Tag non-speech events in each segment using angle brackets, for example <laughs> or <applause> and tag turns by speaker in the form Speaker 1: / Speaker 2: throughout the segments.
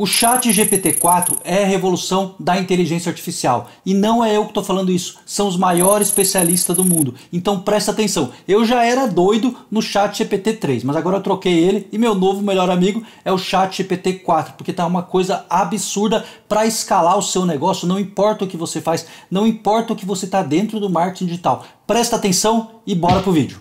Speaker 1: O chat GPT-4 é a revolução da inteligência artificial. E não é eu que estou falando isso, são os maiores especialistas do mundo. Então presta atenção. Eu já era doido no chat GPT-3, mas agora eu troquei ele e meu novo melhor amigo é o chat GPT-4, porque tá uma coisa absurda para escalar o seu negócio, não importa o que você faz, não importa o que você está dentro do marketing digital. Presta atenção e bora pro vídeo.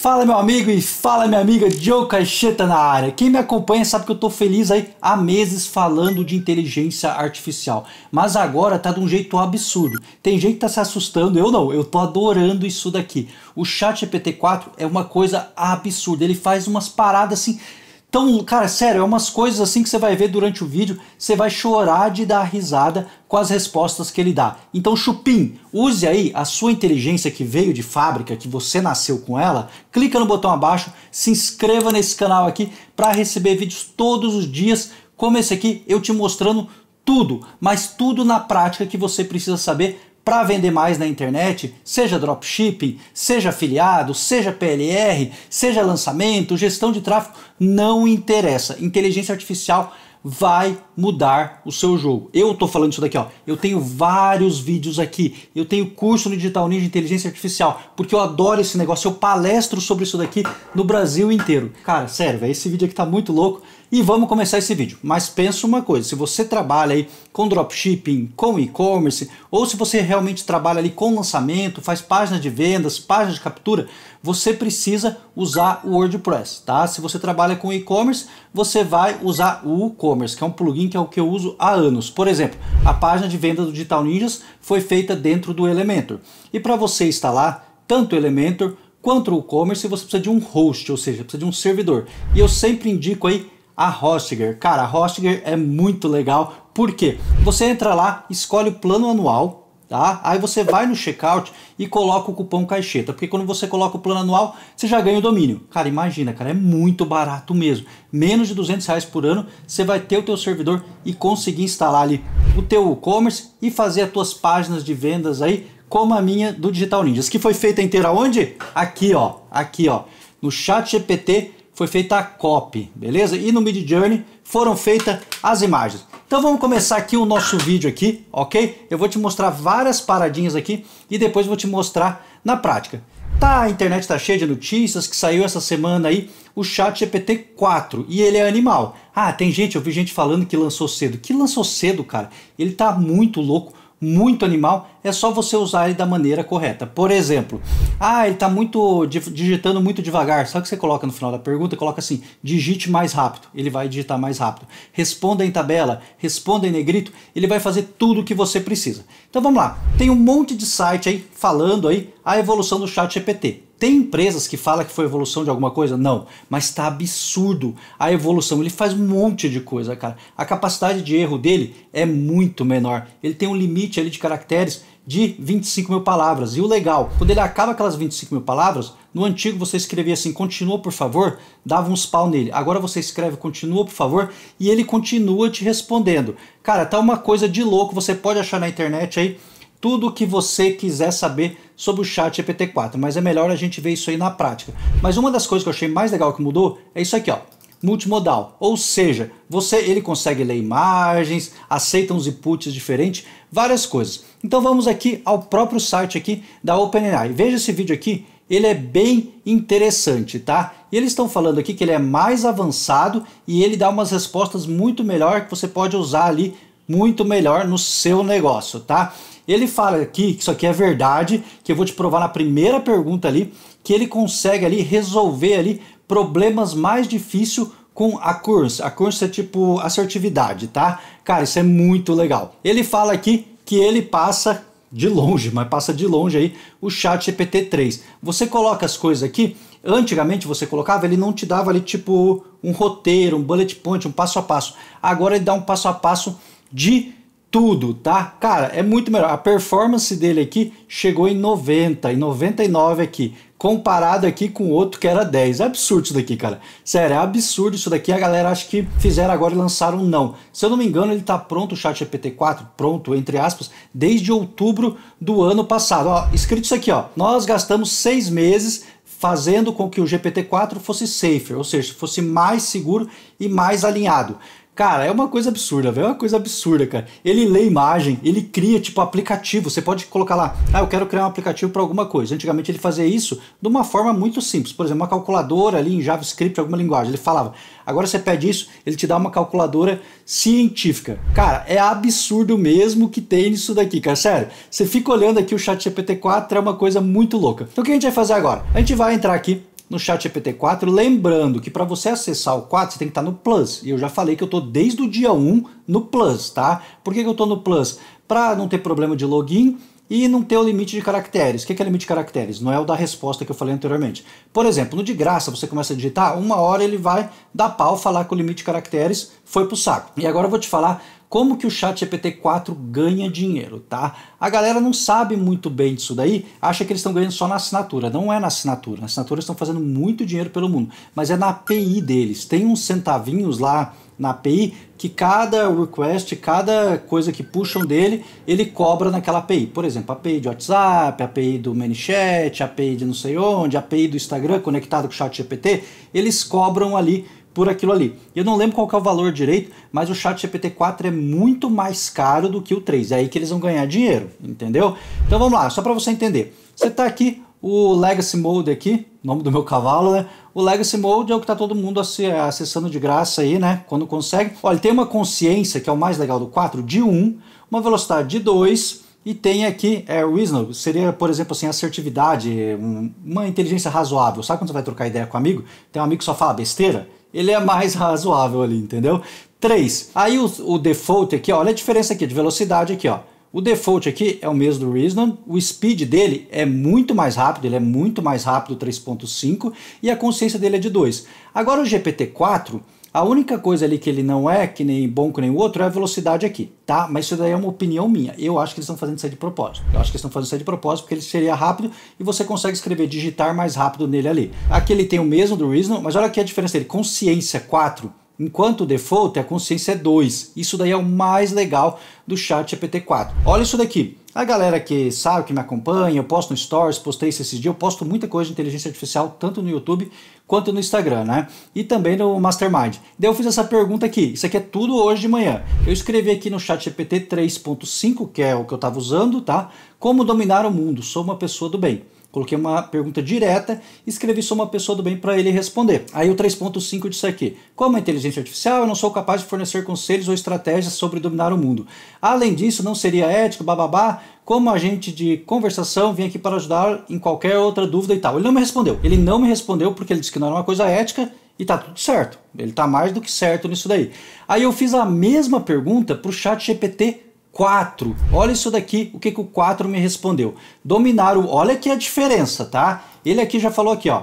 Speaker 1: Fala meu amigo e fala minha amiga Joe Caixeta na área. Quem me acompanha sabe que eu tô feliz aí há meses falando de inteligência artificial, mas agora tá de um jeito absurdo. Tem gente que tá se assustando, eu não, eu tô adorando isso daqui. O Chat GPT 4 é uma coisa absurda, ele faz umas paradas assim então, cara, sério, é umas coisas assim que você vai ver durante o vídeo, você vai chorar de dar risada com as respostas que ele dá. Então, Chupim, use aí a sua inteligência que veio de fábrica, que você nasceu com ela, clica no botão abaixo, se inscreva nesse canal aqui para receber vídeos todos os dias, como esse aqui, eu te mostrando tudo, mas tudo na prática que você precisa saber para vender mais na internet, seja dropshipping, seja afiliado, seja PLR, seja lançamento, gestão de tráfego, não interessa. Inteligência artificial vai mudar o seu jogo. Eu estou falando isso daqui, ó. Eu tenho vários vídeos aqui. Eu tenho curso no Digital Ninja Inteligência Artificial, porque eu adoro esse negócio. Eu palestro sobre isso daqui no Brasil inteiro. Cara, sério, véio, esse vídeo aqui tá muito louco. E vamos começar esse vídeo. Mas pensa uma coisa, se você trabalha aí com dropshipping, com e-commerce, ou se você realmente trabalha ali com lançamento, faz página de vendas, página de captura, você precisa usar o WordPress, tá? Se você trabalha com e-commerce, você vai usar o WooCommerce, que é um plugin que é o que eu uso há anos. Por exemplo, a página de venda do Digital Ninjas foi feita dentro do Elementor. E para você instalar tanto o Elementor quanto o WooCommerce, você precisa de um host, ou seja, precisa de um servidor. E eu sempre indico aí a Hostiger. Cara, a Hostiger é muito legal, porque você entra lá, escolhe o plano anual, tá? Aí você vai no checkout e coloca o cupom caixeta, porque quando você coloca o plano anual, você já ganha o domínio. Cara, imagina, cara, é muito barato mesmo. Menos de 200 reais por ano, você vai ter o teu servidor e conseguir instalar ali o teu e-commerce e fazer as tuas páginas de vendas aí, como a minha do Digital Ninjas, que foi feita inteira onde? Aqui, ó, aqui, ó, no chat GPT foi feita a copy, beleza? E no Mid Journey foram feitas as imagens. Então vamos começar aqui o nosso vídeo aqui, ok? Eu vou te mostrar várias paradinhas aqui e depois vou te mostrar na prática. Tá, a internet tá cheia de notícias que saiu essa semana aí o chat GPT 4 e ele é animal. Ah, tem gente, eu vi gente falando que lançou cedo. Que lançou cedo, cara? Ele tá muito louco, muito animal é só você usar ele da maneira correta. Por exemplo, ah, ele está muito digitando muito devagar. Sabe o que você coloca no final da pergunta? Coloca assim: digite mais rápido. Ele vai digitar mais rápido. Responda em tabela, responda em negrito. Ele vai fazer tudo o que você precisa. Então vamos lá. Tem um monte de site aí falando aí a evolução do Chat GPT. Tem empresas que falam que foi evolução de alguma coisa? Não, mas está absurdo a evolução. Ele faz um monte de coisa, cara. A capacidade de erro dele é muito menor. Ele tem um limite ali de caracteres de 25 mil palavras. E o legal, quando ele acaba aquelas 25 mil palavras, no antigo você escrevia assim, continua por favor, dava uns pau nele. Agora você escreve, continua por favor, e ele continua te respondendo. Cara, tá uma coisa de louco, você pode achar na internet aí tudo o que você quiser saber sobre o chat GPT-4, mas é melhor a gente ver isso aí na prática. Mas uma das coisas que eu achei mais legal que mudou é isso aqui, ó multimodal, ou seja, você ele consegue ler imagens, aceita uns inputs diferentes, várias coisas. Então vamos aqui ao próprio site aqui da OpenAI. Veja esse vídeo aqui, ele é bem interessante, tá? E eles estão falando aqui que ele é mais avançado e ele dá umas respostas muito melhor que você pode usar ali muito melhor no seu negócio, tá? Ele fala aqui que isso aqui é verdade, que eu vou te provar na primeira pergunta ali, que ele consegue ali resolver ali problemas mais difíceis com a curse. A curse é tipo assertividade, tá? Cara, isso é muito legal. Ele fala aqui que ele passa de longe, mas passa de longe aí o chat GPT 3. Você coloca as coisas aqui, antigamente você colocava, ele não te dava ali tipo um roteiro, um bullet point, um passo a passo. Agora ele dá um passo a passo de tudo, tá? Cara, é muito melhor. A performance dele aqui chegou em 90, em 99 aqui comparado aqui com outro que era 10. É absurdo isso daqui, cara. Sério, é absurdo isso daqui. A galera acho que fizeram agora e lançaram não. Se eu não me engano, ele tá pronto, o chat GPT-4, pronto, entre aspas, desde outubro do ano passado. Ó, escrito isso aqui, ó. Nós gastamos seis meses fazendo com que o GPT-4 fosse safer, ou seja, fosse mais seguro e mais alinhado. Cara, é uma coisa absurda, velho. É uma coisa absurda, cara. Ele lê imagem, ele cria, tipo, aplicativo. Você pode colocar lá, ah, eu quero criar um aplicativo para alguma coisa. Antigamente ele fazia isso de uma forma muito simples. Por exemplo, uma calculadora ali em JavaScript, alguma linguagem. Ele falava, agora você pede isso, ele te dá uma calculadora científica. Cara, é absurdo mesmo que tem isso daqui, cara. Sério, você fica olhando aqui o chat GPT-4, é uma coisa muito louca. Então o que a gente vai fazer agora? A gente vai entrar aqui no chat ChatGPT 4. Lembrando que para você acessar o 4, você tem que estar tá no Plus. E eu já falei que eu estou desde o dia 1 no Plus, tá? Por que, que eu estou no Plus? Para não ter problema de login e não ter o limite de caracteres. O que é limite de caracteres? Não é o da resposta que eu falei anteriormente. Por exemplo, no de graça, você começa a digitar, uma hora ele vai dar pau, falar que o limite de caracteres foi pro saco. E agora eu vou te falar como que o chat GPT-4 ganha dinheiro, tá? A galera não sabe muito bem disso daí, acha que eles estão ganhando só na assinatura. Não é na assinatura. Na assinatura estão fazendo muito dinheiro pelo mundo, mas é na API deles. Tem uns centavinhos lá na API que cada request, cada coisa que puxam dele, ele cobra naquela API. Por exemplo, API de WhatsApp, API do ManyChat, API de não sei onde, API do Instagram conectado com o chat GPT, eles cobram ali por aquilo ali. Eu não lembro qual é o valor direito, mas o chat GPT 4 é muito mais caro do que o 3. É aí que eles vão ganhar dinheiro, entendeu? Então vamos lá, só para você entender. Você está aqui, o Legacy Mode aqui, nome do meu cavalo, né? O Legacy Mode é o que tá todo mundo acessando de graça aí, né? Quando consegue. Olha, tem uma consciência, que é o mais legal do 4, de 1, uma velocidade de 2, e tem aqui é, reasonable, seria, por exemplo, assim, assertividade, um, uma inteligência razoável. Sabe quando você vai trocar ideia com um amigo? Tem um amigo que só fala besteira? ele é mais razoável ali, entendeu? 3. Aí o, o, default aqui, olha a diferença aqui de velocidade aqui, ó. O default aqui é o mesmo do Reason, o speed dele é muito mais rápido, ele é muito mais rápido 3.5 e a consciência dele é de 2. Agora o GPT-4, a única coisa ali que ele não é, que nem bom que nem o outro, é a velocidade aqui, tá? Mas isso daí é uma opinião minha. Eu acho que eles estão fazendo isso aí de propósito. Eu acho que eles estão fazendo isso aí de propósito porque ele seria rápido e você consegue escrever digitar mais rápido nele ali. Aqui ele tem o mesmo do Reason, mas olha aqui a diferença dele. Consciência 4, enquanto o default a é consciência 2. Isso daí é o mais legal do chat GPT-4. Olha isso daqui. A galera que sabe, que me acompanha, eu posto no Stories, postei isso esses dias, eu posto muita coisa de inteligência artificial, tanto no YouTube quanto no Instagram, né? E também no Mastermind. Daí eu fiz essa pergunta aqui, isso aqui é tudo hoje de manhã. Eu escrevi aqui no chat GPT 3.5, que é o que eu estava usando, tá? Como dominar o mundo, sou uma pessoa do bem. Coloquei uma pergunta direta e escrevi só uma pessoa do bem para ele responder. Aí o 3.5 disse aqui: Como a inteligência artificial, eu não sou capaz de fornecer conselhos ou estratégias sobre dominar o mundo. Além disso, não seria ético, bababá, como agente de conversação, vim aqui para ajudar em qualquer outra dúvida e tal. Ele não me respondeu. Ele não me respondeu porque ele disse que não era uma coisa ética e tá tudo certo. Ele tá mais do que certo nisso daí. Aí eu fiz a mesma pergunta pro chat GPT 4. Olha isso daqui, o que, que o 4 me respondeu. Dominar o... Olha aqui a diferença, tá? Ele aqui já falou aqui, ó.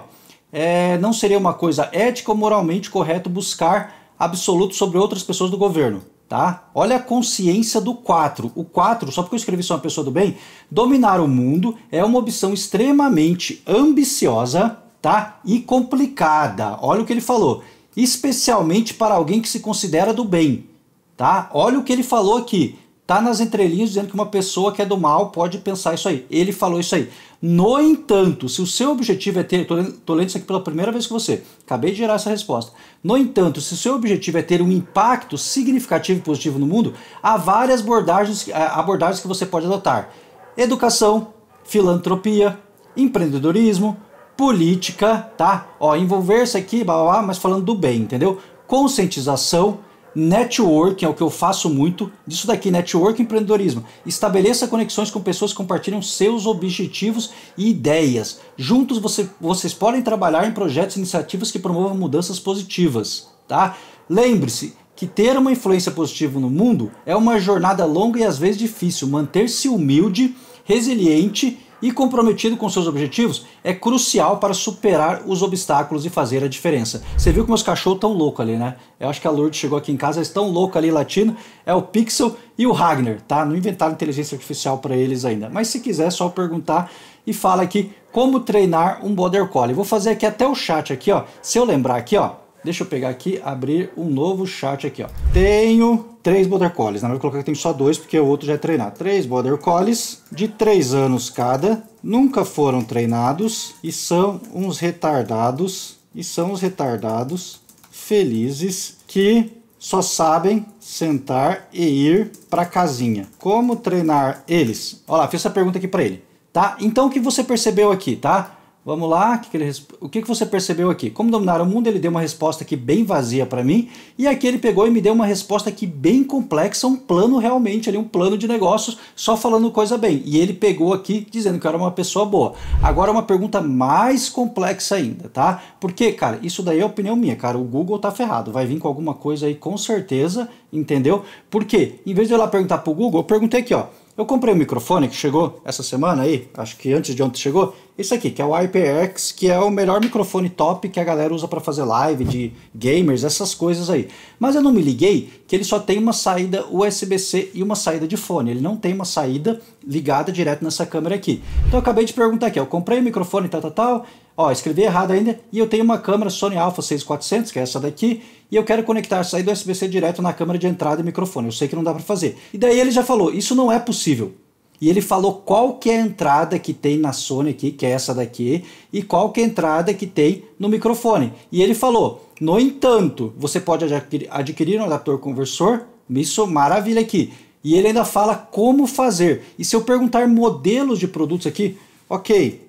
Speaker 1: É, não seria uma coisa ética ou moralmente correto buscar absoluto sobre outras pessoas do governo, tá? Olha a consciência do 4. O 4, só porque eu escrevi sou uma pessoa do bem, dominar o mundo é uma opção extremamente ambiciosa, tá? E complicada. Olha o que ele falou. Especialmente para alguém que se considera do bem, tá? Olha o que ele falou aqui Tá nas entrelinhas dizendo que uma pessoa que é do mal pode pensar isso aí. Ele falou isso aí. No entanto, se o seu objetivo é ter. Tô lendo isso aqui pela primeira vez com você. Acabei de gerar essa resposta. No entanto, se o seu objetivo é ter um impacto significativo e positivo no mundo, há várias abordagens, eh, abordagens que você pode adotar: educação, filantropia, empreendedorismo, política, tá? Ó, envolver-se aqui, blá, blá, blá, mas falando do bem, entendeu? Conscientização Networking é o que eu faço muito. Disso daqui, networking empreendedorismo. Estabeleça conexões com pessoas que compartilham seus objetivos e ideias. Juntos você, vocês podem trabalhar em projetos e iniciativas que promovam mudanças positivas. Tá? Lembre-se que ter uma influência positiva no mundo é uma jornada longa e às vezes difícil. Manter-se humilde, resiliente e comprometido com seus objetivos é crucial para superar os obstáculos e fazer a diferença. Você viu que meus cachorros tão loucos ali, né? Eu acho que a Lourdes chegou aqui em casa, eles estão loucos ali latindo. É o Pixel e o Ragnar, tá? Não inventaram inteligência artificial para eles ainda. Mas se quiser, é só perguntar e fala aqui como treinar um Border Collie. Vou fazer aqui até o chat aqui, ó. Se eu lembrar aqui, ó. Deixa eu pegar aqui, abrir um novo chat aqui, ó. Tenho três border collies. Na verdade, eu colocar que tenho só dois, porque o outro já é treinado. Três border collies de três anos cada, nunca foram treinados e são uns retardados e são os retardados felizes que só sabem sentar e ir para casinha. Como treinar eles? Olha lá, fiz essa pergunta aqui para ele, tá? Então o que você percebeu aqui, tá? Vamos lá, o que, que, ele, o que, que você percebeu aqui? Como dominar o mundo, ele deu uma resposta aqui bem vazia para mim, e aqui ele pegou e me deu uma resposta aqui bem complexa, um plano realmente, ali, um plano de negócios, só falando coisa bem. E ele pegou aqui dizendo que eu era uma pessoa boa. Agora uma pergunta mais complexa ainda, tá? Porque, cara, isso daí é opinião minha, cara, o Google tá ferrado, vai vir com alguma coisa aí com certeza, entendeu? Porque, em vez de eu ir lá perguntar pro Google, eu perguntei aqui, ó, eu comprei um microfone que chegou essa semana aí, acho que antes de ontem chegou, esse aqui, que é o IPX que é o melhor microfone top que a galera usa para fazer live de gamers, essas coisas aí. Mas eu não me liguei que ele só tem uma saída USB-C e uma saída de fone, ele não tem uma saída ligada direto nessa câmera aqui. Então eu acabei de perguntar aqui, eu comprei o microfone tal, tal, tal, Ó, escrevi errado ainda e eu tenho uma câmera Sony Alpha 6400, que é essa daqui, e eu quero conectar sair do USB-C direto na câmera de entrada e microfone. Eu sei que não dá para fazer. E daí ele já falou, isso não é possível. E ele falou qual que é a entrada que tem na Sony aqui, que é essa daqui, e qual que é a entrada que tem no microfone. E ele falou, no entanto, você pode adquirir um adaptor conversor, isso maravilha aqui. E ele ainda fala como fazer. E se eu perguntar modelos de produtos aqui, ok,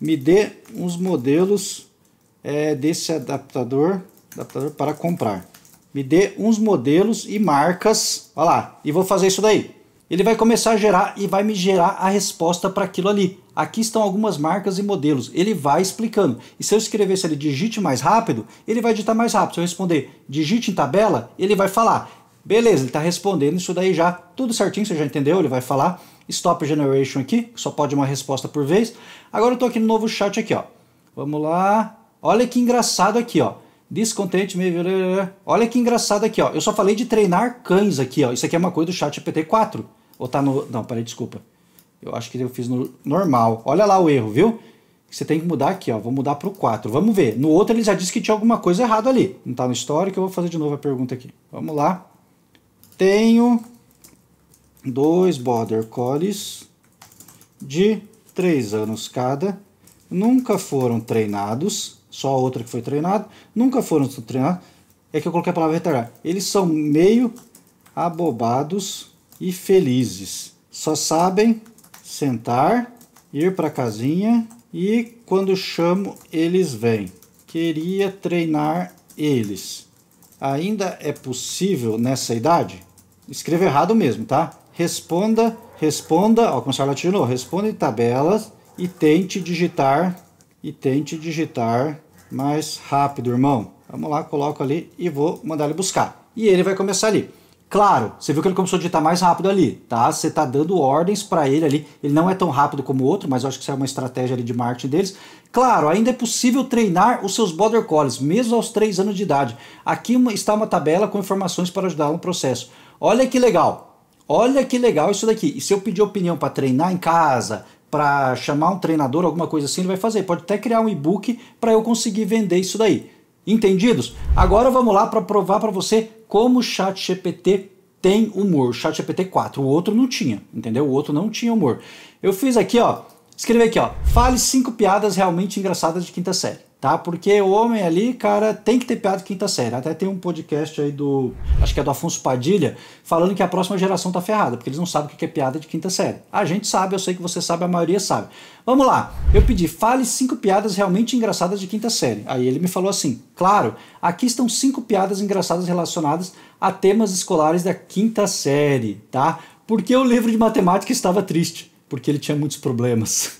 Speaker 1: me dê uns modelos é, desse adaptador, adaptador para comprar. Me dê uns modelos e marcas, olha lá, e vou fazer isso daí. Ele vai começar a gerar e vai me gerar a resposta para aquilo ali. Aqui estão algumas marcas e modelos. Ele vai explicando. E se eu escrevesse ali digite mais rápido, ele vai digitar mais rápido. Se eu responder digite em tabela, ele vai falar. Beleza, ele está respondendo isso daí já. Tudo certinho, você já entendeu? Ele vai falar stop generation aqui, só pode uma resposta por vez. Agora eu estou aqui no novo chat aqui, ó. Vamos lá. Olha que engraçado aqui, ó. Descontente, meio olha que engraçado aqui, ó. Eu só falei de treinar cães aqui, ó. Isso aqui é uma coisa do chat PT 4 Ou tá no... Não, peraí, desculpa. Eu acho que eu fiz no normal. Olha lá o erro, viu? Você tem que mudar aqui, ó. Vou mudar pro 4. Vamos ver. No outro ele já disse que tinha alguma coisa errada ali. Não tá no histórico, eu vou fazer de novo a pergunta aqui. Vamos lá. Tenho dois Border Collies de 3 anos cada, nunca foram treinados, só a outra que foi treinada, nunca foram treinados, é que eu coloquei a palavra retardada, eles são meio abobados e felizes, só sabem sentar, ir para a casinha e quando chamo eles vêm. Queria treinar eles. Ainda é possível nessa idade? Escreva errado mesmo, tá? responda, responda, ó, começar latino, responda em tabelas e tente digitar, e tente digitar mais rápido, irmão. Vamos lá, coloco ali e vou mandar ele buscar. E ele vai começar ali. Claro, você viu que ele começou a digitar mais rápido ali, tá? Você tá dando ordens para ele ali. Ele não é tão rápido como o outro, mas eu acho que isso é uma estratégia ali de marketing deles. Claro, ainda é possível treinar os seus border collies, mesmo aos 3 anos de idade. Aqui está uma tabela com informações para ajudar no processo. Olha que legal. Olha que legal isso daqui. E se eu pedir opinião para treinar em casa, para chamar um treinador, alguma coisa assim, ele vai fazer. Pode até criar um e-book para eu conseguir vender isso daí. Entendidos? Agora vamos lá para provar para você como o Chat GPT tem humor. O Chat GPT 4, o outro não tinha, entendeu? O outro não tinha humor. Eu fiz aqui, ó, escrevi aqui, ó, fale cinco piadas realmente engraçadas de quinta série tá? Porque o homem ali, cara, tem que ter piada de quinta série. Até tem um podcast aí do, acho que é do Afonso Padilha, falando que a próxima geração tá ferrada, porque eles não sabem o que é piada de quinta série. A gente sabe, eu sei que você sabe, a maioria sabe. Vamos lá, eu pedi, fale cinco piadas realmente engraçadas de quinta série. Aí ele me falou assim, claro, aqui estão cinco piadas engraçadas relacionadas a temas escolares da quinta série, tá? Porque o livro de matemática estava triste, porque ele tinha muitos problemas. <laughs>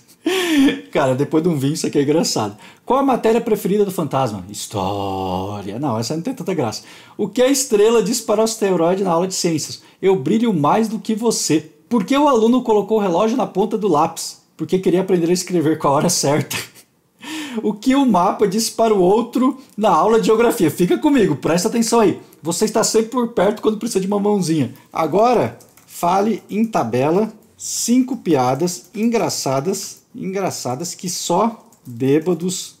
Speaker 1: Cara, depois de um vinho isso aqui é engraçado. Qual a matéria preferida do fantasma? História. Não, essa não tem tanta graça. O que a estrela disse para o asteroide na aula de ciências? Eu brilho mais do que você. Por que o aluno colocou o relógio na ponta do lápis? Porque queria aprender a escrever com a hora certa. <laughs> O que o mapa disse para o outro na aula de geografia? Fica comigo, presta atenção aí. Você está sempre por perto quando precisa de uma mãozinha. Agora, fale em tabela cinco piadas engraçadas engraçadas que só bêbados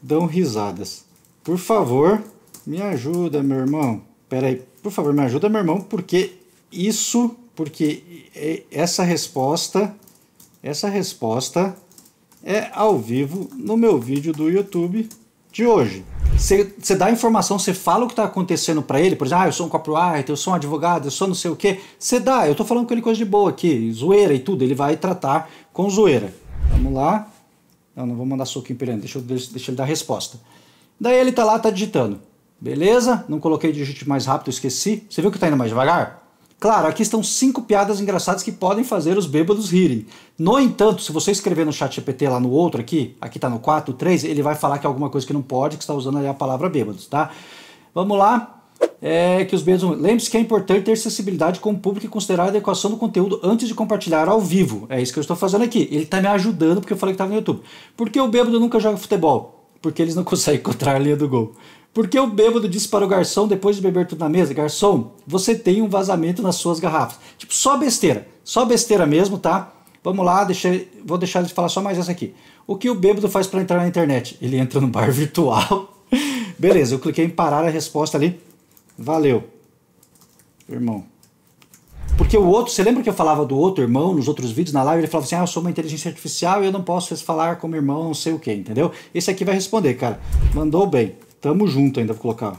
Speaker 1: dão risadas. Por favor, me ajuda, meu irmão. Pera aí, por favor, me ajuda, meu irmão, porque isso, porque essa resposta, essa resposta é ao vivo no meu vídeo do YouTube de hoje. Você dá informação, você fala o que está acontecendo para ele, por exemplo, ah, eu sou um copywriter, eu sou um advogado, eu sou não sei o quê. Você dá, eu estou falando com ele coisa de boa aqui, zoeira e tudo, ele vai tratar com zoeira. Vamos lá. Não, não vou mandar soquinho pra ele, deixa, deixa ele dar a resposta. Daí ele tá lá, tá digitando. Beleza? Não coloquei digite mais rápido, esqueci. Você viu que tá indo mais devagar? Claro, aqui estão cinco piadas engraçadas que podem fazer os bêbados rirem. No entanto, se você escrever no chat GPT lá no outro aqui, aqui tá no 4, 3, ele vai falar que é alguma coisa que não pode, que está usando ali a palavra bêbados, tá? Vamos lá é, que os meios. Lembre-se que é importante ter acessibilidade com o público e considerar a adequação do conteúdo antes de compartilhar ao vivo. É isso que eu estou fazendo aqui. Ele está me ajudando porque eu falei que estava no YouTube. Por que o bêbado nunca joga futebol? Porque eles não <laughs> conseguem encontrar a linha do gol. Por que o bêbado disse para o garçom depois de beber tudo na mesa? Garçom, você tem um vazamento nas suas garrafas. Tipo, só besteira. Só besteira mesmo, tá? Vamos lá, deixei, vou deixar ele falar só mais essa aqui. O que o bêbado faz para entrar na internet? Ele entra no bar <laughs> virtual. Beleza, eu cliquei em parar a resposta ali Valeu, irmão. Porque o outro, você lembra que eu falava do outro irmão nos outros vídeos na live? Ele falava assim: Ah, eu sou uma inteligência artificial e eu não posso falar como irmão, não sei o que, entendeu? Esse aqui vai responder, cara. Mandou bem. Tamo junto ainda, vou colocar.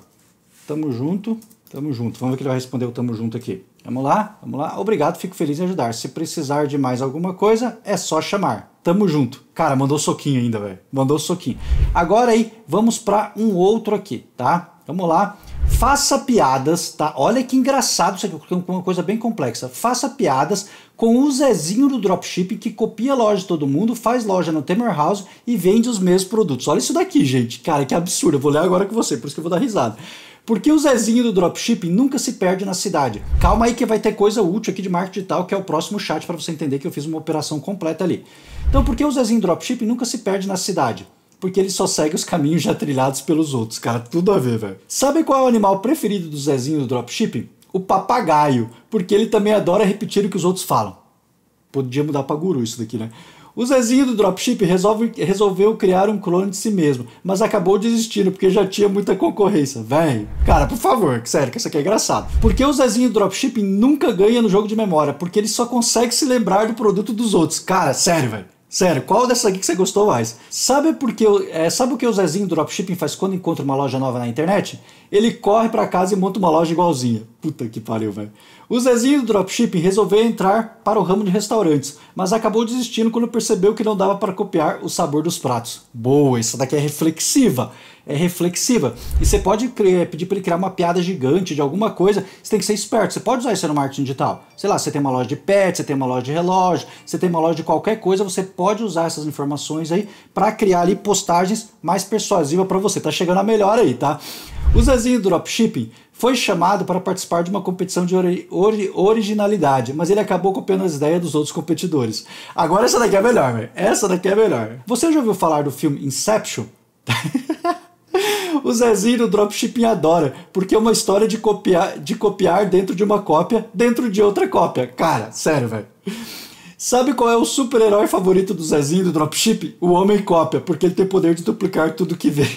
Speaker 1: Tamo junto, tamo junto. Vamos ver que ele vai responder o tamo junto aqui. Vamos lá, vamos lá. Obrigado, fico feliz em ajudar. Se precisar de mais alguma coisa, é só chamar. Tamo junto. Cara, mandou soquinho ainda, velho. Mandou soquinho. Agora aí, vamos para um outro aqui, tá? Vamos lá. Faça piadas, tá? Olha que engraçado isso aqui, porque é uma coisa bem complexa. Faça piadas com o Zezinho do dropshipping que copia loja de todo mundo, faz loja no Temer House e vende os mesmos produtos. Olha isso daqui, gente. Cara, que absurdo. Eu vou ler agora com você, por isso que eu vou dar risada. Porque o Zezinho do dropshipping nunca se perde na cidade. Calma aí que vai ter coisa útil aqui de marketing digital, que é o próximo chat para você entender que eu fiz uma operação completa ali. Então, por que o Zezinho do dropshipping nunca se perde na cidade? porque ele só segue os caminhos já trilhados pelos outros, cara. Tudo a ver, velho. Sabe qual é o animal preferido do Zezinho do dropshipping? O papagaio, porque ele também adora repetir o que os outros falam. Podia mudar pra guru isso daqui, né? O Zezinho do Dropship resolve, resolveu criar um clone de si mesmo, mas acabou desistindo porque já tinha muita concorrência. Véi, cara, por favor, sério, que isso aqui é engraçado. Porque o Zezinho do Dropship nunca ganha no jogo de memória, porque ele só consegue se lembrar do produto dos outros. Cara, sério, velho. Sério, qual dessas aqui que você gostou mais? Sabe que é, sabe o que o Zezinho do Dropshipping faz quando encontra uma loja nova na internet? Ele corre para casa e monta uma loja igualzinha. Puta que pariu, velho. O Zezinho do Dropshipping resolveu entrar para o ramo de restaurantes, mas acabou desistindo quando percebeu que não dava para copiar o sabor dos pratos. Boa, essa daqui é reflexiva é, reflexiva. E você pode criar, pedir para ele criar uma piada gigante de alguma coisa, você tem que ser esperto. Você pode usar isso no marketing digital. Sei lá, você tem uma loja de pet, você tem uma loja de relógio, você tem uma loja de qualquer coisa, você pode usar essas informações aí para criar ali postagens mais persuasivas para você. Tá chegando a melhor aí, tá? O Zezinho do Dropshipping foi chamado para participar de uma competição de ori ori originalidade, mas ele acabou copiando as ideias dos outros competidores. Agora essa daqui é melhor, velho. essa daqui é melhor. Você já ouviu falar do filme Inception? <laughs> <laughs> O Zezinho do dropshipping adora, porque é uma história de copiar, de copiar dentro de uma cópia, dentro de outra cópia. Cara, sério, velho. Sabe qual é o super-herói favorito do Zezinho do Dropship? O Homem Cópia, porque ele tem poder de duplicar tudo que vê.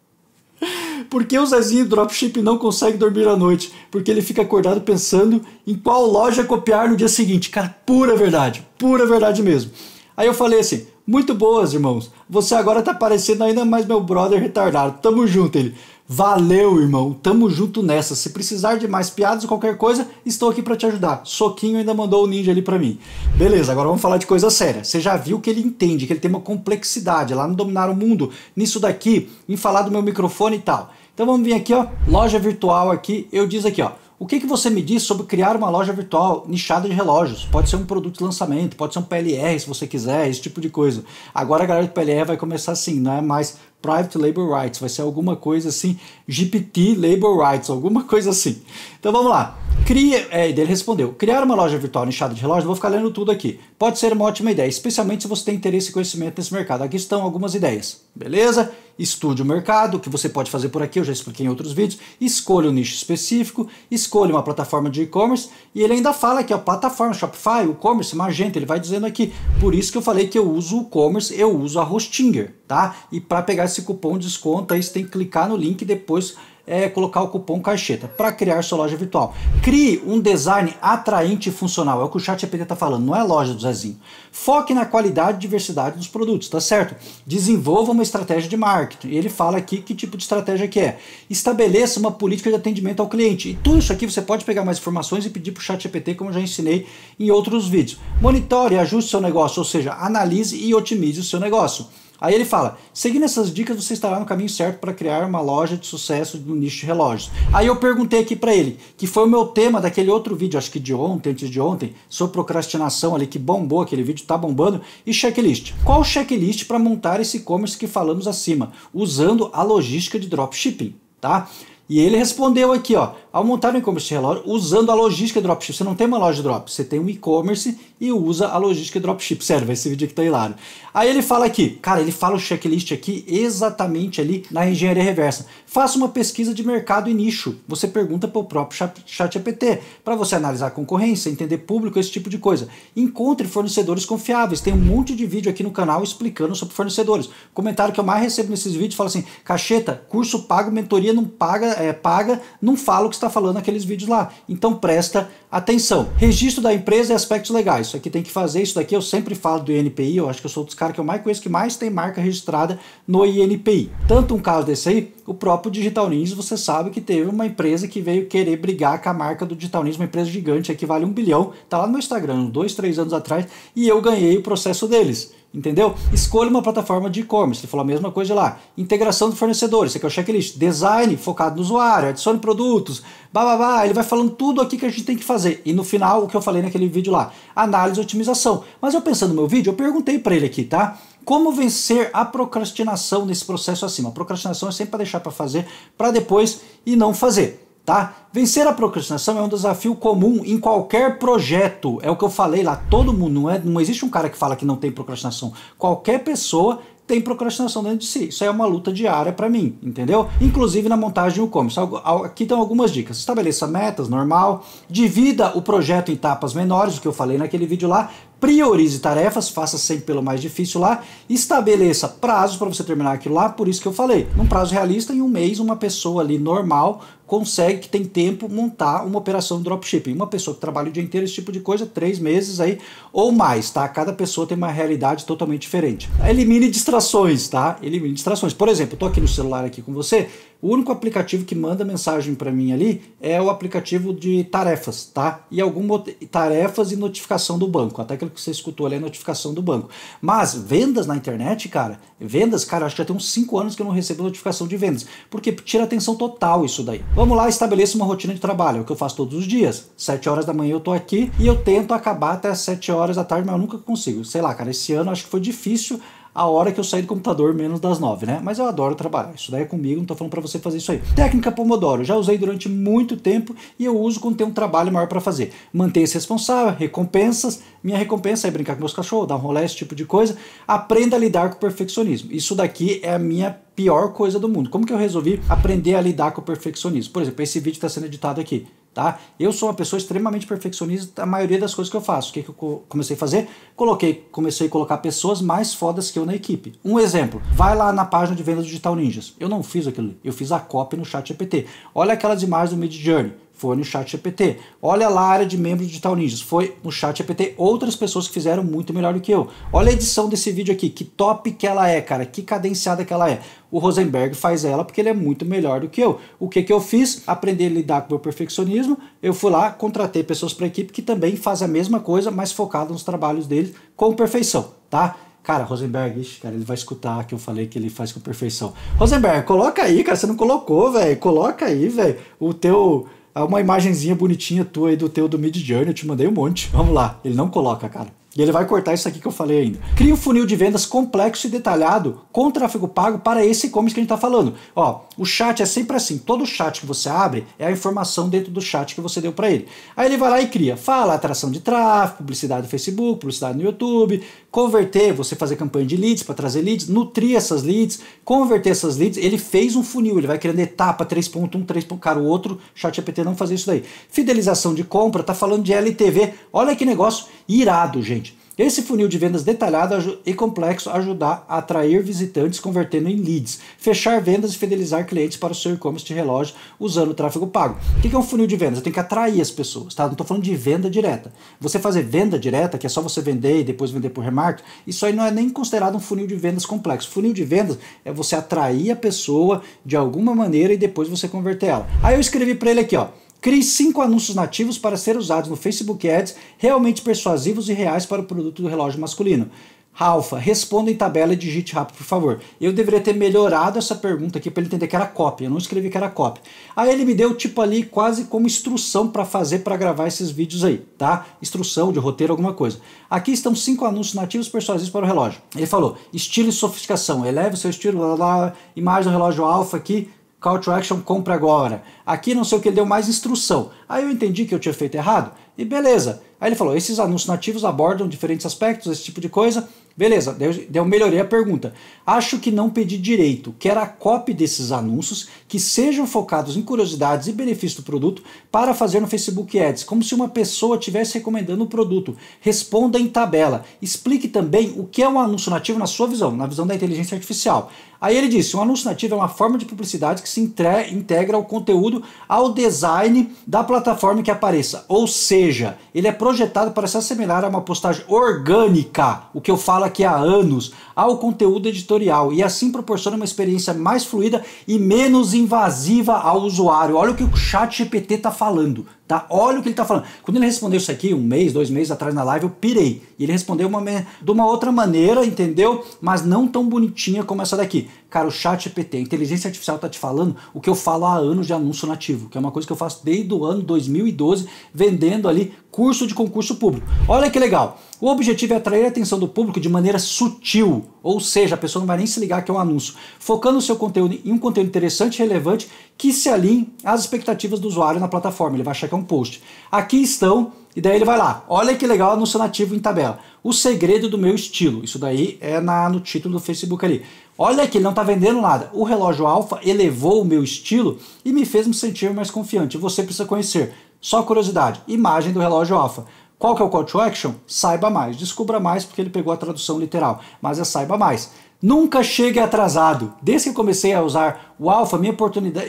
Speaker 1: <laughs> Por que o Zezinho do Dropship não consegue dormir à noite? Porque ele fica acordado pensando em qual loja copiar no dia seguinte. Cara, pura verdade, pura verdade mesmo. Aí eu falei assim: muito boas, irmãos. Você agora tá parecendo ainda mais meu brother retardado. Tamo junto, ele. Valeu, irmão. Tamo junto nessa. Se precisar de mais piadas ou qualquer coisa, estou aqui para te ajudar. Soquinho ainda mandou o ninja ali para mim. Beleza, agora vamos falar de coisa séria. Você já viu que ele entende, que ele tem uma complexidade lá no dominar o mundo, nisso daqui, em falar do meu microfone e tal. Então vamos vir aqui, ó, loja virtual aqui, eu diz aqui, ó, o que, que você me diz sobre criar uma loja virtual nichada de relógios? Pode ser um produto de lançamento, pode ser um PLR se você quiser, esse tipo de coisa. Agora a galera do PLR vai começar assim, não é mais Private Labor Rights, vai ser alguma coisa assim, GPT Labor Rights, alguma <laughs> coisa assim. Então vamos lá. Cria, é, ele respondeu: criar uma loja virtual nichada de relógio, vou ficar lendo tudo aqui. Pode ser uma ótima ideia, especialmente se você tem interesse e conhecimento nesse mercado. Aqui estão algumas ideias, beleza? Estude o mercado, o que você pode fazer por aqui, eu já expliquei em outros vídeos. Escolha um nicho específico, escolha uma plataforma de e-commerce. E ele ainda fala que a plataforma Shopify, o commerce, é Magento, ele vai dizendo aqui. Por isso que eu falei que eu uso o commerce, eu uso a Hostinger, tá? E para pegar esse esse cupom desconto, aí você tem que clicar no link e depois é, colocar o cupom Caixeta para criar sua loja virtual. Crie um design atraente e funcional, é o que o chat ChatGPT está falando, não é loja do Zezinho. Foque na qualidade e diversidade dos produtos, tá certo? Desenvolva uma estratégia de marketing. Ele fala aqui que tipo de estratégia que é. Estabeleça uma política de atendimento ao cliente. E tudo isso aqui você pode pegar mais informações e pedir para o chat ChatGPT, como eu já ensinei em outros vídeos. Monitore e ajuste seu negócio, ou seja, analise e otimize o seu negócio. Aí ele fala: seguindo essas dicas, você estará no caminho certo para criar uma loja de sucesso no nicho de relógios. Aí eu perguntei aqui para ele, que foi o meu tema daquele outro vídeo, acho que de ontem, antes de ontem, sobre procrastinação ali, que bombou aquele vídeo, tá bombando, e checklist. Qual checklist para montar esse e-commerce que falamos acima, usando a logística de dropshipping, tá? E ele respondeu aqui, ó ao montar um e-commerce relógio usando a logística dropship. Você não tem uma loja de drop, você tem um e-commerce e usa a logística dropship. Sério, esse vídeo aqui tá hilário. Aí ele fala aqui, cara, ele fala o checklist aqui exatamente ali na engenharia reversa. Faça uma pesquisa de mercado e nicho. Você pergunta para o próprio chat APT, para você analisar a concorrência, entender público, esse tipo de coisa. Encontre fornecedores confiáveis. Tem um monte de vídeo aqui no canal explicando sobre fornecedores. O comentário que eu mais recebo nesses vídeos fala assim, Cacheta, curso pago, mentoria não paga, é, paga, não fala o que está está falando aqueles vídeos lá. Então presta atenção. Registro da empresa e aspectos legais. Isso aqui tem que fazer, isso daqui eu sempre falo do INPI, eu acho que eu sou dos caras que eu mais conheço que mais tem marca registrada no INPI. Tanto um caso desse aí, o próprio Digital Ninja, você sabe que teve uma empresa que veio querer brigar com a marca do Digital Ninja, uma empresa gigante, que vale um bilhão, tá lá no meu Instagram, dois, três anos atrás, e eu ganhei o processo deles. Entendeu? Escolha uma plataforma de e-commerce. Ele falou a mesma coisa lá. Integração do fornecedores. Isso aqui é o checklist. Design focado no usuário. Adicione produtos. Bababá. Ele vai falando tudo aqui que a gente tem que fazer. E no final, o que eu falei naquele vídeo lá. Análise e otimização. Mas eu pensando no meu vídeo, eu perguntei para ele aqui, tá? Como vencer a procrastinação nesse processo acima? A procrastinação é sempre para deixar para fazer, para depois e não fazer. Tá? Vencer a procrastinação é um desafio comum em qualquer projeto. É o que eu falei lá, todo mundo, não, é, não existe um cara que fala que não tem procrastinação. Qualquer pessoa tem procrastinação dentro de si. Isso é uma luta diária para mim, entendeu? Inclusive na montagem do e-commerce. Aqui estão algumas dicas. Estabeleça metas, normal. Divida o projeto em etapas menores, o que eu falei naquele vídeo lá priorize tarefas, faça sempre pelo mais difícil lá, estabeleça prazos para você terminar aquilo lá, por isso que eu falei, num prazo realista, em um mês, uma pessoa ali normal consegue, que tem tempo, montar uma operação de dropshipping. Uma pessoa que trabalha o dia inteiro, esse tipo de coisa, três meses aí ou mais, tá? Cada pessoa tem uma realidade totalmente diferente. Elimine distrações, tá? Elimine distrações. Por exemplo, eu tô aqui no celular aqui com você, o único aplicativo que manda mensagem para mim ali é o aplicativo de tarefas, tá? E algumas tarefas e notificação do banco. Até aquilo que você escutou ali é notificação do banco. Mas vendas na internet, cara, vendas, cara, acho que já tem uns 5 anos que eu não recebo notificação de vendas. Porque tira atenção total isso daí. Vamos lá, estabeleça uma rotina de trabalho, é o que eu faço todos os dias. 7 horas da manhã eu tô aqui e eu tento acabar até 7 horas da tarde, mas eu nunca consigo. Sei lá, cara, esse ano acho que foi difícil a hora que eu sair do computador menos das nove, né? Mas eu adoro trabalhar, isso daí é comigo, não tô falando para você fazer isso aí. Técnica Pomodoro, já usei durante muito tempo e eu uso quando tem um trabalho maior para fazer. Mantenha-se responsável, recompensas, minha recompensa é brincar com meus cachorros, dar um rolê, esse tipo de coisa. Aprenda a lidar com o perfeccionismo. Isso daqui é a minha pior coisa do mundo. Como que eu resolvi aprender a lidar com o perfeccionismo? Por exemplo, esse vídeo está sendo editado aqui. Tá? Eu sou uma pessoa extremamente perfeccionista a maioria das coisas que eu faço. O que, que eu comecei a fazer? Coloquei, comecei a colocar pessoas mais fodas que eu na equipe. Um exemplo, vai lá na página de vendas Digital Ninjas. Eu não fiz aquilo, eu fiz a copy no chat GPT. Olha aquelas imagens do Mid Journey foi no chat GPT. Olha lá a área de membros de Digital Ninjas. Foi no chat GPT. Outras pessoas que fizeram muito melhor do que eu. Olha a edição desse vídeo aqui. Que top que ela é, cara. Que cadenciada que ela é. O Rosenberg faz ela porque ele é muito melhor do que eu. O que, que eu fiz? Aprender a lidar com o meu perfeccionismo. Eu fui lá, contratei pessoas para a equipe que também fazem a mesma coisa, mas focado nos trabalhos deles com perfeição, tá? Cara, Rosenberg, ixi, cara, ele vai escutar que eu falei que ele faz com perfeição. Rosenberg, coloca aí, cara, você não colocou, velho. Coloca aí, velho, o teu uma imagenzinha bonitinha tua aí do teu do Mid Journey, eu te mandei um monte. Vamos lá. Ele não coloca, cara. E ele vai cortar isso aqui que eu falei ainda. Cria um funil de vendas complexo e detalhado com tráfego pago para esse e-commerce que a gente está falando. Ó, o chat é sempre assim. Todo chat que você abre é a informação dentro do chat que você deu para ele. Aí ele vai lá e cria. Fala atração de tráfego, publicidade no Facebook, publicidade no YouTube, converter, você fazer campanha de leads para trazer leads, nutrir essas leads, converter essas leads. Ele fez um funil, ele vai criando etapa 3.1, 3. Cara, o outro chat APT não fazer isso daí. Fidelização de compra, tá falando de LTV. Olha que negócio irado, gente. Esse funil de vendas detalhado e complexo ajudar a atrair visitantes convertendo em leads, fechar vendas e fidelizar clientes para o seu e-commerce de relógio usando o tráfego pago. O que é um funil de vendas? Tem que atrair as pessoas, tá? Não estou falando de venda direta. Você fazer venda direta, que é só você vender e depois vender por remarketing, isso aí não é nem considerado um funil de vendas complexo. Funil de vendas é você atrair a pessoa de alguma maneira e depois você converter ela. Aí eu escrevi para ele aqui, ó. Crie cinco anúncios nativos para ser usados no Facebook Ads, realmente persuasivos e reais para o produto do relógio masculino. Ralfa, responda em tabela e digite rápido, por favor. Eu deveria ter melhorado essa pergunta aqui para ele entender que era cópia. Eu não escrevi que era cópia. Aí ele me deu tipo ali quase como instrução para fazer para gravar esses vídeos aí, tá? Instrução de roteiro, alguma coisa. Aqui estão cinco anúncios nativos persuasivos para o relógio. Ele falou: estilo e sofisticação, eleve o seu estilo, blá, blá, blá. imagem do relógio alfa aqui, Call to Action compra agora. Aqui não sei o que, ele deu mais instrução. Aí eu entendi que eu tinha feito errado e beleza. Aí ele falou: esses anúncios nativos abordam diferentes aspectos, esse tipo de coisa. Beleza, Deu eu melhorei a pergunta. Acho que não pedi direito. Quero a copy desses anúncios que sejam focados em curiosidades e benefícios do produto para fazer no Facebook Ads, como se uma pessoa estivesse recomendando o produto. Responda em tabela. Explique também o que é um anúncio nativo na sua visão, na visão da inteligência artificial. Aí ele disse: um anúncio nativo é uma forma de publicidade que se entre, integra o conteúdo ao design da plataforma que apareça. Ou seja, ele é projetado para se assemelhar a uma postagem orgânica, o que eu falo aqui há anos, ao conteúdo editorial e assim proporciona uma experiência mais fluida e menos invasiva ao usuário. Olha o que o chat GPT está falando. Tá? Olha o que ele está falando. Quando ele respondeu isso aqui, um mês, dois meses atrás na live, eu pirei. E ele respondeu uma, de uma outra maneira, entendeu? Mas não tão bonitinha como essa daqui cara, o chat GPT, a inteligência artificial tá te falando o que eu falo há anos de anúncio nativo, que é uma coisa que eu faço desde o ano 2012, vendendo ali curso de concurso público. Olha que legal. O objetivo é atrair a atenção do público de maneira sutil, ou seja, a pessoa não vai nem se ligar que é um anúncio, focando o seu conteúdo em um conteúdo interessante e relevante que se alinhe às expectativas do usuário na plataforma. Ele vai achar que é um post. Aqui estão e daí ele vai lá, olha que legal anúncio nativo em tabela. O segredo do meu estilo, isso daí é na, no título do Facebook ali. Olha aqui, ele não está vendendo nada. O relógio alfa elevou o meu estilo e me fez me sentir mais confiante. Você precisa conhecer. Só curiosidade, imagem do relógio alfa. Qual que é o call to action? Saiba mais. Descubra mais porque ele pegou a tradução literal, mas é saiba mais. Nunca chegue atrasado. Desde que comecei a usar o alfa, minha,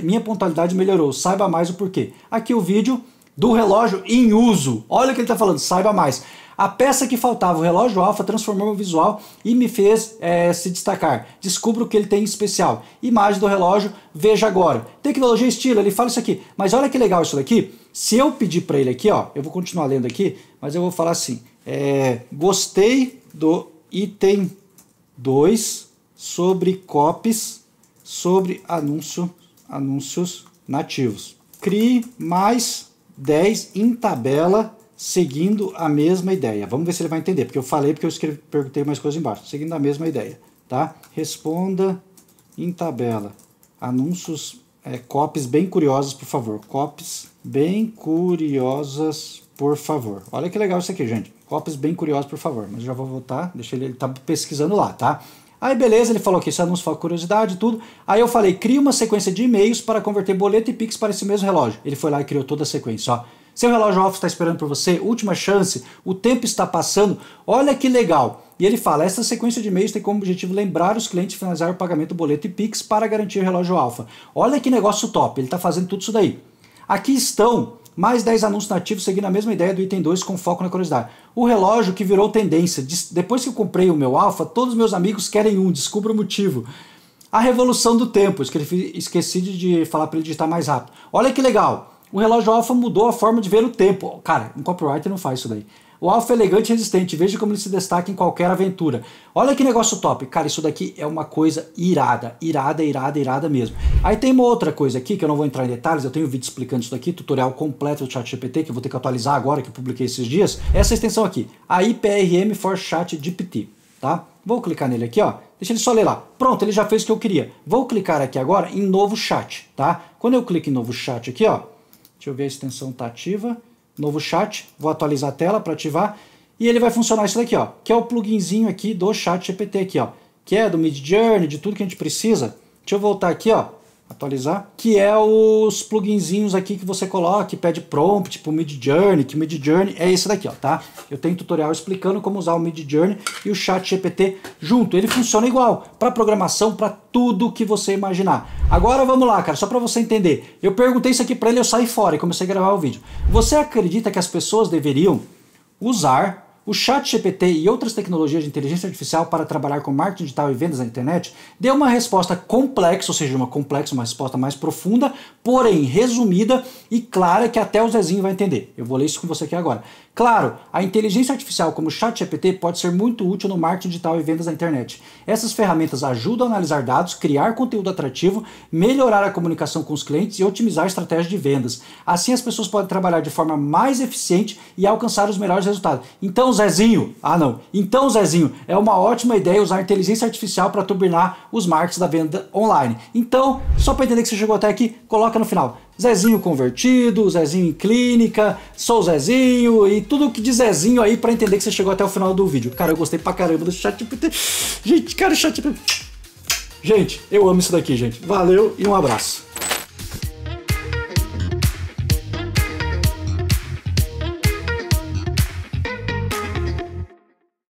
Speaker 1: minha pontualidade melhorou. Saiba mais o porquê. Aqui o vídeo do relógio em uso. Olha o que ele está falando, saiba mais. A peça que faltava, o relógio alfa, transformou meu visual e me fez é, se destacar. Descubra o que ele tem em especial. Imagem do relógio, veja agora. Tecnologia e estilo, ele fala isso aqui. Mas olha que legal isso daqui. Se eu pedir para ele aqui, ó, eu vou continuar lendo aqui, mas eu vou falar assim. É, gostei do item 2 sobre copies sobre anúncio, anúncios nativos. Crie mais 10 em tabela, seguindo a mesma ideia. Vamos ver se ele vai entender, porque eu falei, porque eu escrevi, perguntei mais coisas embaixo. Seguindo a mesma ideia, tá? Responda em tabela. Anúncios, é, copies bem curiosas, por favor. Copies bem curiosas, por favor. Olha que legal isso aqui, gente. Copies bem curiosas, por favor. Mas já vou voltar, deixa ele, ele tá pesquisando lá, tá? Aí beleza, ele falou que isso é anúncio, fala curiosidade e tudo. Aí eu falei, cria uma sequência de e-mails para converter boleto e Pix para esse mesmo relógio. Ele foi lá e criou toda a sequência, ó. Seu relógio Office está esperando por você, última chance, o tempo está passando, olha que legal. E ele fala, essa sequência de e-mails tem como objetivo lembrar os clientes de finalizar o pagamento do boleto e Pix para garantir o relógio Alfa. Olha que negócio top, ele está fazendo tudo isso daí. Aqui estão mais 10 anúncios nativos seguindo a mesma ideia do item 2 com foco na curiosidade. O relógio que virou tendência. Depois que eu comprei o meu Alpha, todos meus amigos querem um, descubra o motivo. A revolução do tempo, esqueci de falar para ele digitar mais rápido. Olha que legal, o relógio Alpha mudou a forma de ver o tempo. Cara, um copywriter não faz isso daí. O alfa elegante e resistente, veja como ele se destaca em qualquer aventura. Olha que negócio top. Cara, isso daqui é uma coisa irada, irada, irada, irada mesmo. Aí tem uma outra coisa aqui que eu não vou entrar em detalhes, eu tenho um vídeo explicando isso daqui, tutorial completo do ChatGPT, que eu vou ter que atualizar agora, que eu publiquei esses dias. Essa extensão aqui, a IPRM for Chat GPT, tá? Vou clicar nele aqui, ó. Deixa ele só ler lá. Pronto, ele já fez o que eu queria. Vou clicar aqui agora em novo chat, tá? Quando eu clico em novo chat aqui, ó, deixa eu ver a extensão tá ativa novo chat, vou atualizar a tela para ativar, e ele vai funcionar isso daqui, ó, que é o pluginzinho aqui do chat GPT aqui, ó, que é do Mid Journey, de tudo que a gente precisa. Deixa eu voltar aqui, ó, atualizar, que é os pluginzinhos aqui que você coloca, que pede prompt tipo Mid Journey, que Mid Journey é esse daqui, ó, tá? Eu tenho tutorial explicando como usar o Mid Journey e o Chat GPT junto. Ele funciona igual para programação, para tudo que você imaginar. Agora vamos lá, cara, só para você entender. Eu perguntei isso aqui para ele, eu saí fora e comecei a gravar o vídeo. Você acredita que as pessoas deveriam usar o Chat GPT e outras tecnologias de inteligência artificial para trabalhar com marketing digital e vendas na internet deu uma resposta complexa, ou seja, uma complexa, uma resposta mais profunda, porém resumida e clara que até o Zezinho vai entender. Eu vou ler isso com você aqui agora. Claro, a inteligência artificial como o ChatGPT pode ser muito útil no marketing digital e vendas na internet. Essas ferramentas ajudam a analisar dados, criar conteúdo atrativo, melhorar a comunicação com os clientes e otimizar estratégias de vendas. Assim as pessoas podem trabalhar de forma mais eficiente e alcançar os melhores resultados. Então, Zezinho, ah não, então Zezinho, é uma ótima ideia usar inteligência artificial para turbinar os marketing da venda online. Então, só para entender que você chegou até aqui, coloca no final. Zezinho convertido, Zezinho em clínica, sou Zezinho e tudo o que de Zezinho aí para entender que você chegou até o final do vídeo. Cara, eu gostei pra caramba do chat. Gente, cara, chat. Gente, eu amo isso daqui, gente. Valeu e um abraço.